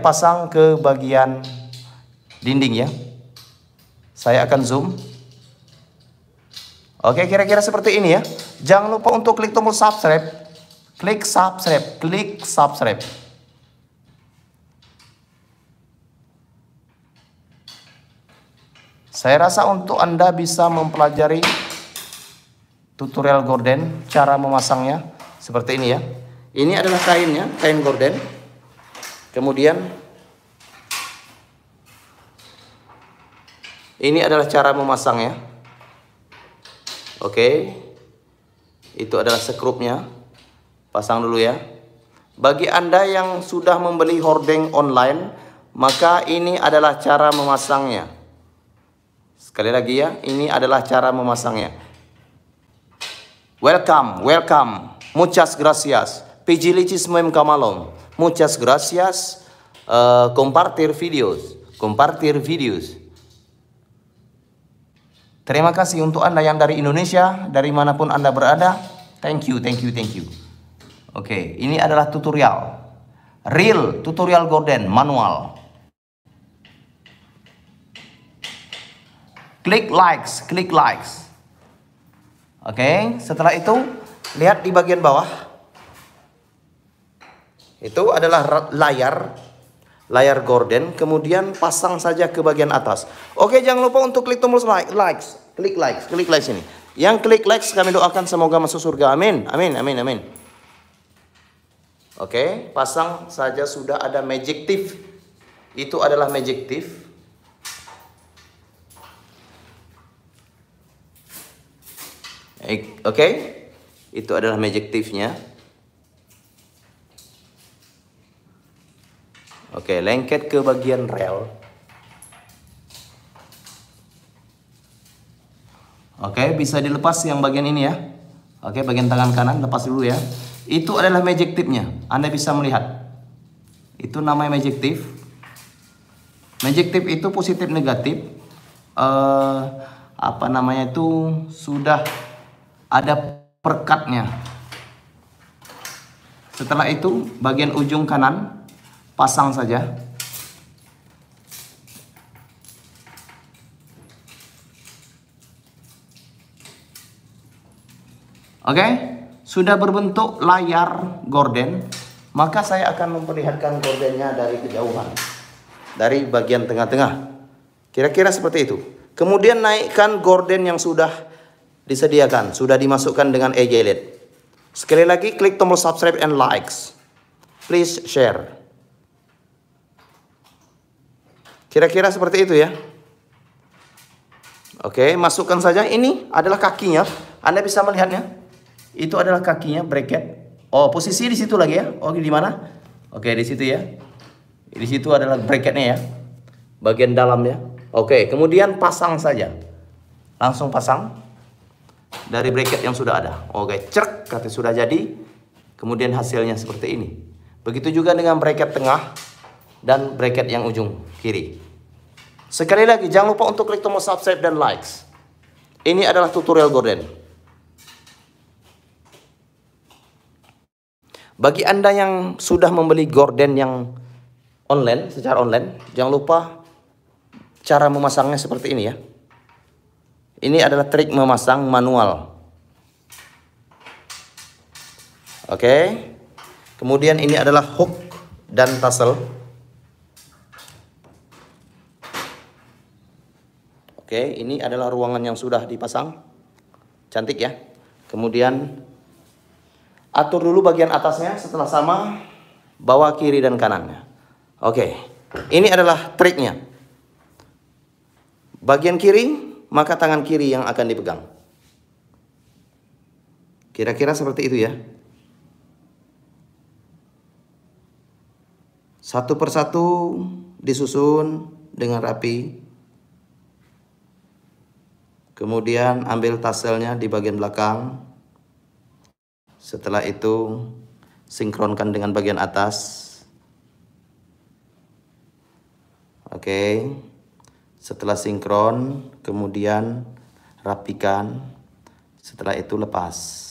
pasang ke bagian dinding ya. Saya akan zoom. Oke, kira-kira seperti ini ya. Jangan lupa untuk klik tombol subscribe. Klik subscribe, klik subscribe. Saya rasa untuk Anda bisa mempelajari tutorial gorden cara memasangnya seperti ini ya. Ini adalah kainnya, kain gorden. Kemudian ini adalah cara memasangnya. Oke. Itu adalah sekrupnya. Pasang dulu ya. Bagi Anda yang sudah membeli hordeng online, maka ini adalah cara memasangnya. Sekali lagi ya, ini adalah cara memasangnya. Welcome, welcome. Muchas gracias. Pidilitis mem Kamalom, Muchas gracias. Uh, compartir videos. Compartir videos. Terima kasih untuk Anda yang dari Indonesia, dari manapun Anda berada. Thank you, thank you, thank you. Oke, okay, ini adalah tutorial. Real tutorial gorden manual. Klik likes, klik likes. Oke, okay, setelah itu lihat di bagian bawah itu adalah layar layar gorden kemudian pasang saja ke bagian atas oke jangan lupa untuk klik tombol like, likes klik likes klik likes ini yang klik likes kami doakan semoga masuk surga amin amin amin amin oke pasang saja sudah ada magic tip itu adalah magic tip oke itu adalah magic tipnya Oke, lengket ke bagian rel. Oke, bisa dilepas yang bagian ini ya. Oke, bagian tangan kanan lepas dulu ya. Itu adalah magic tipnya. Anda bisa melihat. Itu namanya magic tip. Magic tip itu positif negatif. Uh, apa namanya itu sudah ada perkatnya. Setelah itu bagian ujung kanan pasang saja. Oke, sudah berbentuk layar gorden, maka saya akan memperlihatkan gordennya dari kejauhan, dari bagian tengah-tengah. Kira-kira seperti itu. Kemudian naikkan gorden yang sudah disediakan, sudah dimasukkan dengan ejelet. Sekali lagi klik tombol subscribe and likes. Please share. Kira-kira seperti itu ya. Oke, masukkan saja. Ini adalah kakinya. Anda bisa melihatnya. Itu adalah kakinya bracket. Oh, posisi di situ lagi ya. Oke, oh, di mana? Oke, di situ ya. Di situ adalah bracketnya ya. Bagian dalam ya, Oke, kemudian pasang saja. Langsung pasang dari bracket yang sudah ada. Oke, cek kata sudah jadi. Kemudian hasilnya seperti ini. Begitu juga dengan bracket tengah dan bracket yang ujung kiri. Sekali lagi, jangan lupa untuk klik tombol subscribe dan likes. Ini adalah tutorial gorden. Bagi Anda yang sudah membeli gorden yang online, secara online, jangan lupa cara memasangnya seperti ini ya. Ini adalah trik memasang manual. Oke. Kemudian ini adalah hook dan tassel. Oke, ini adalah ruangan yang sudah dipasang. Cantik ya. Kemudian atur dulu bagian atasnya setelah sama bawah kiri dan kanannya. Oke. Ini adalah triknya. Bagian kiri maka tangan kiri yang akan dipegang. Kira-kira seperti itu ya. Satu persatu disusun dengan rapi Kemudian ambil taselnya di bagian belakang. Setelah itu sinkronkan dengan bagian atas. Oke. Setelah sinkron, kemudian rapikan. Setelah itu lepas.